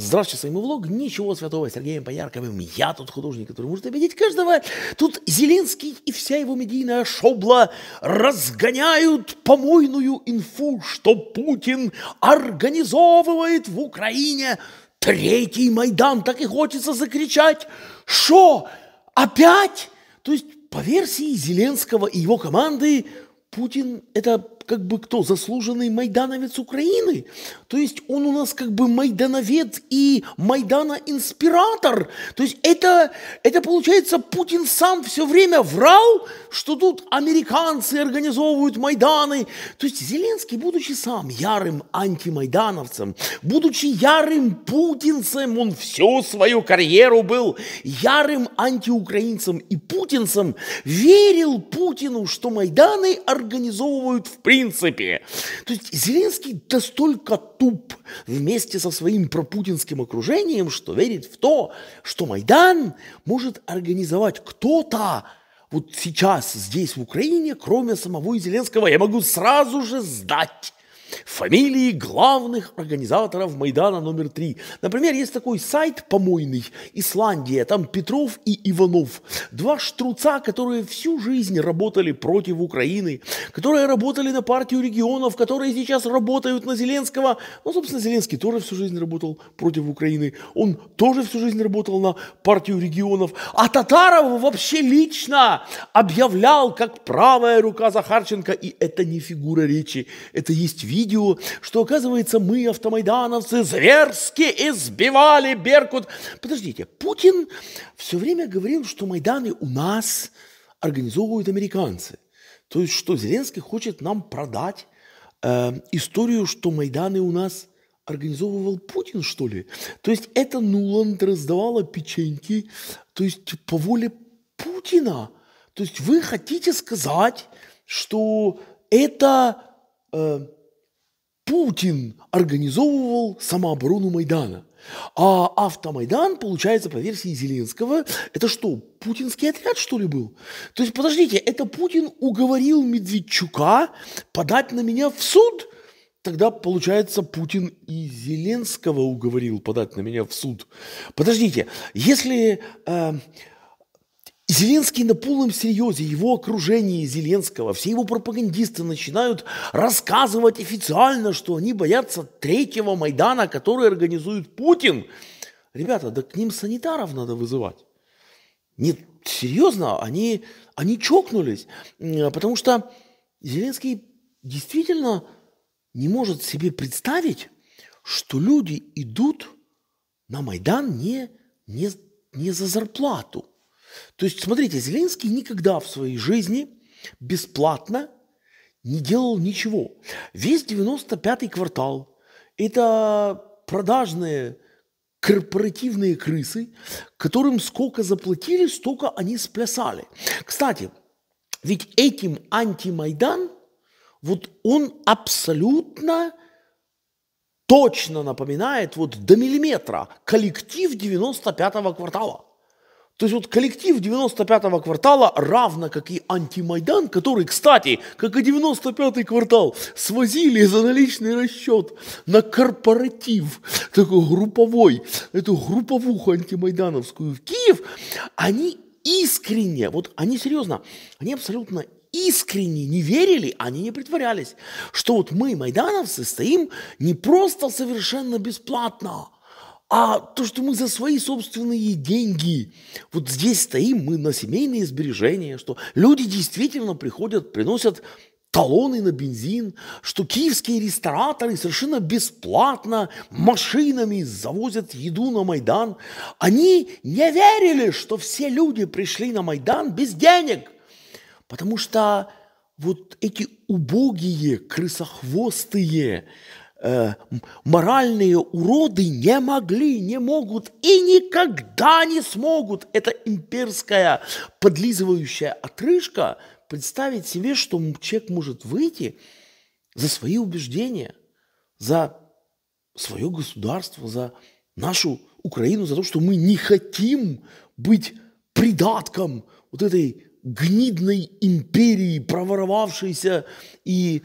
Здравствуйте, с вами влог. Ничего святого, Сергеем Поярковым. Я тут художник, который может обидеть каждого. Тут Зеленский и вся его медийная шобла разгоняют помойную инфу, что Путин организовывает в Украине третий Майдан. Так и хочется закричать. Что? Опять? То есть, по версии Зеленского и его команды, Путин – это как бы кто? Заслуженный майдановец Украины. То есть он у нас как бы майдановец и майдана-инспиратор. То есть это, это получается Путин сам все время врал, что тут американцы организовывают майданы. То есть Зеленский, будучи сам ярым антимайдановцем, будучи ярым путинцем, он всю свою карьеру был ярым антиукраинцем и путинцем, верил Путину, что майданы организовывают в принципе принципе. То есть Зеленский настолько туп вместе со своим пропутинским окружением, что верит в то, что Майдан может организовать кто-то, вот сейчас здесь, в Украине, кроме самого Зеленского, я могу сразу же сдать фамилии главных организаторов Майдана номер три. Например, есть такой сайт помойный, Исландия, там Петров и Иванов. Два штруца, которые всю жизнь работали против Украины, которые работали на партию регионов, которые сейчас работают на Зеленского. Ну, собственно, Зеленский тоже всю жизнь работал против Украины. Он тоже всю жизнь работал на партию регионов. А Татаров вообще лично объявлял как правая рука Захарченко. И это не фигура речи, это есть видео видео, что, оказывается, мы, автомайдановцы, зверски избивали Беркут. Подождите, Путин все время говорил, что Майданы у нас организовывают американцы. То есть, что Зеленский хочет нам продать э, историю, что Майданы у нас организовывал Путин, что ли? То есть, это Нуланд раздавала печеньки, то есть, по воле Путина. То есть, вы хотите сказать, что это э, Путин организовывал самооборону Майдана. А автомайдан, получается, по версии Зеленского, это что, путинский отряд, что ли, был? То есть, подождите, это Путин уговорил Медведчука подать на меня в суд? Тогда, получается, Путин и Зеленского уговорил подать на меня в суд. Подождите, если... Э, и Зеленский на полном серьезе, его окружение Зеленского, все его пропагандисты начинают рассказывать официально, что они боятся третьего Майдана, который организует Путин. Ребята, да к ним санитаров надо вызывать. Нет, серьезно, они, они чокнулись, а потому что Зеленский действительно не может себе представить, что люди идут на Майдан не, не, не за зарплату. То есть, смотрите, Зеленский никогда в своей жизни бесплатно не делал ничего. Весь 95-й квартал – это продажные корпоративные крысы, которым сколько заплатили, столько они сплясали. Кстати, ведь этим антимайдан, вот он абсолютно точно напоминает вот до миллиметра коллектив 95-го квартала. То есть вот коллектив 95-го квартала равно как и антимайдан, который, кстати, как и 95-й квартал, свозили за наличный расчет на корпоратив, такой групповой, эту групповуху антимайдановскую в Киев, они искренне, вот они серьезно, они абсолютно искренне не верили, они не притворялись, что вот мы, майдановцы, стоим не просто совершенно бесплатно – а то, что мы за свои собственные деньги вот здесь стоим, мы на семейные сбережения, что люди действительно приходят, приносят талоны на бензин, что киевские рестораторы совершенно бесплатно машинами завозят еду на Майдан. Они не верили, что все люди пришли на Майдан без денег, потому что вот эти убогие, крысохвостые э, моральные уроды не могли, не могут и никогда не смогут. Это имперская подлизывающая отрыжка представить себе, что человек может выйти за свои убеждения, за свое государство, за нашу Украину, за то, что мы не хотим быть придатком вот этой гнидной империи, проворовавшейся и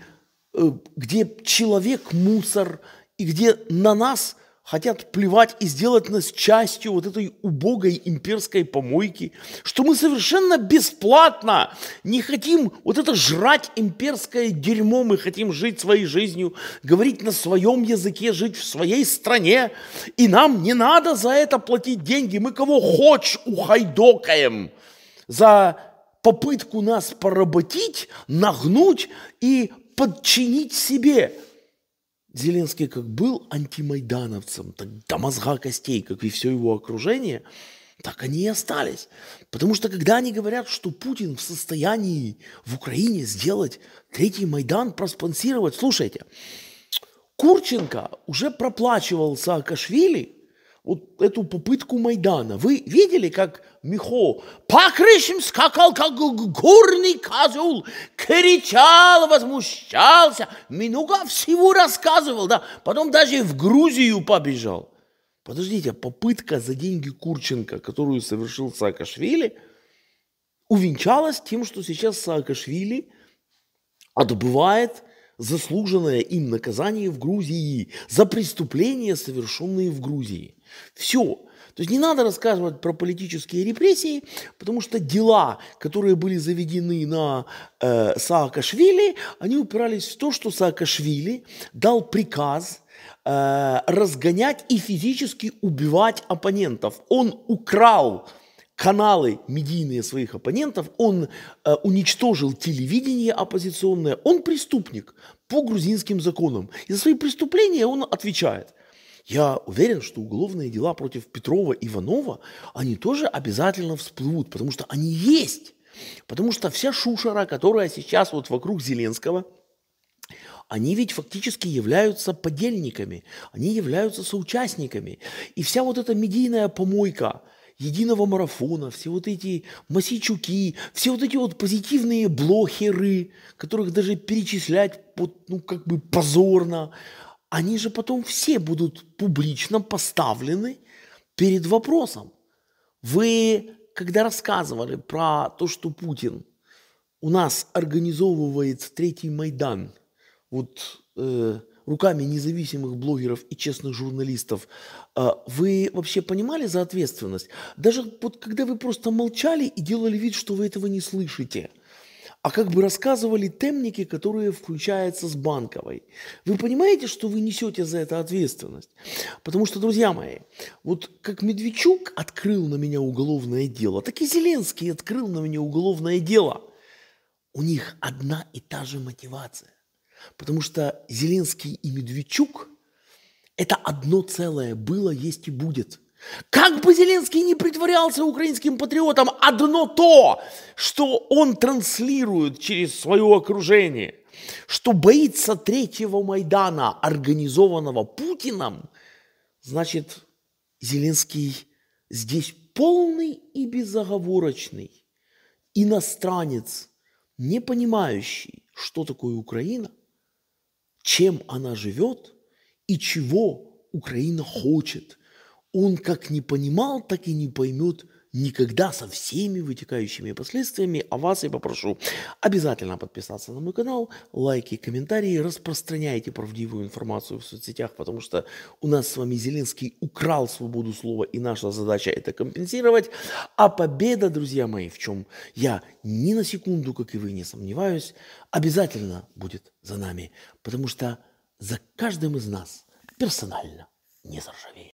Э, где человек мусор, и где на нас хотят плевать и сделать нас частью вот этой убогой имперской помойки, что мы совершенно бесплатно не хотим вот это жрать имперское дерьмо, мы хотим жить своей жизнью, говорить на своем языке, жить в своей стране, и нам не надо за это платить деньги, мы кого хочешь ухайдокаем за попытку нас поработить, нагнуть и подчинить себе. Зеленский как был антимайдановцем, так до мозга костей, как и все его окружение, так они и остались. Потому что когда они говорят, что Путин в состоянии в Украине сделать третий Майдан, проспонсировать, слушайте, Курченко уже проплачивал Саакашвили – вот эту попытку Майдана. Вы видели, как Михо по крышам скакал, как горный козел, кричал, возмущался, много всего рассказывал, да, потом даже в Грузию побежал. Подождите, а попытка за деньги Курченко, которую совершил Саакашвили, увенчалась тем, что сейчас Саакашвили отбывает заслуженное им наказание в Грузии за преступления, совершенные в Грузии – все. То есть не надо рассказывать про политические репрессии, потому что дела, которые были заведены на э, Саакашвили, они упирались в то, что Саакашвили дал приказ э, разгонять и физически убивать оппонентов. Он украл каналы медийные своих оппонентов, он э, уничтожил телевидение оппозиционное, он преступник по грузинским законам. И за свои преступления он отвечает. Я уверен, что уголовные дела против Петрова, и Иванова, они тоже обязательно всплывут, потому что они есть. Потому что вся шушера, которая сейчас вот вокруг Зеленского, они ведь фактически являются подельниками, они являются соучастниками. И вся вот эта медийная помойка единого марафона, все вот эти масичуки, все вот эти вот позитивные блохеры, которых даже перечислять вот, ну, как бы позорно, они же потом все будут публично поставлены перед вопросом. Вы, когда рассказывали про то, что Путин у нас организовывает третий Майдан, вот э, руками независимых блогеров и честных журналистов, э, вы вообще понимали за ответственность? Даже вот когда вы просто молчали и делали вид, что вы этого не слышите – а как бы рассказывали темники, которые включаются с банковой. Вы понимаете, что вы несете за это ответственность? Потому что, друзья мои, вот как Медведчук открыл на меня уголовное дело, так и Зеленский открыл на меня уголовное дело. У них одна и та же мотивация. Потому что Зеленский и Медведчук – это одно целое было, есть и будет – как бы Зеленский не притворялся украинским патриотом, одно то, что он транслирует через свое окружение, что боится третьего Майдана, организованного Путиным, значит, Зеленский здесь полный и безоговорочный иностранец, не понимающий, что такое Украина, чем она живет и чего Украина хочет – он как не понимал, так и не поймет никогда со всеми вытекающими последствиями. А вас я попрошу обязательно подписаться на мой канал, лайки, комментарии, распространяйте правдивую информацию в соцсетях, потому что у нас с вами Зеленский украл свободу слова, и наша задача это компенсировать. А победа, друзья мои, в чем я ни на секунду, как и вы, не сомневаюсь, обязательно будет за нами, потому что за каждым из нас персонально не заржавеет.